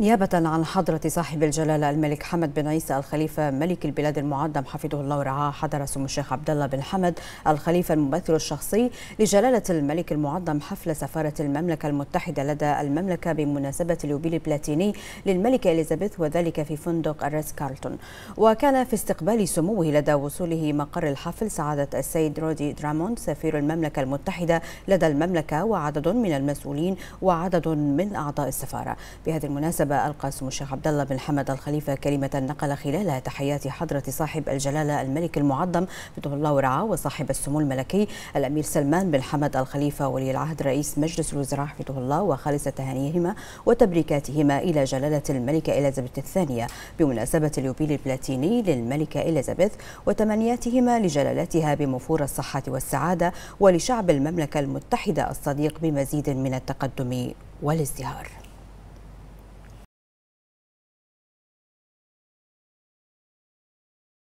نيابة عن حضرة صاحب الجلالة الملك حمد بن عيسى الخليفة ملك البلاد المعدم حفظه الله ورعاه حضر سمو الشيخ عبد الله بن حمد الخليفة الممثل الشخصي لجلالة الملك المعظم حفل سفارة المملكة المتحدة لدى المملكة بمناسبة اليوبيل البلاتيني للملكة إليزابيث وذلك في فندق الريس كارلتون وكان في استقبال سموه لدى وصوله مقر الحفل سعادة السيد رودي دراموند سفير المملكة المتحدة لدى المملكة وعدد من المسؤولين وعدد من أعضاء السفارة بهذه المناسبة نسب القاسم الشيخ عبد الله بن حمد الخليفه كلمه نقل خلالها تحيات حضره صاحب الجلاله الملك المعظم فتح الله ورعاه وصاحب السمو الملكي الامير سلمان بن حمد الخليفه ولي العهد رئيس مجلس الوزراء حفظه الله وخالص تهانيهما وتبريكاتهما الى جلاله الملكه اليزابيث الثانيه بمناسبه اليوبيل البلاتيني للملكه اليزابيث وتمنياتهما لجلالتها بمفور الصحه والسعاده ولشعب المملكه المتحده الصديق بمزيد من التقدم والازدهار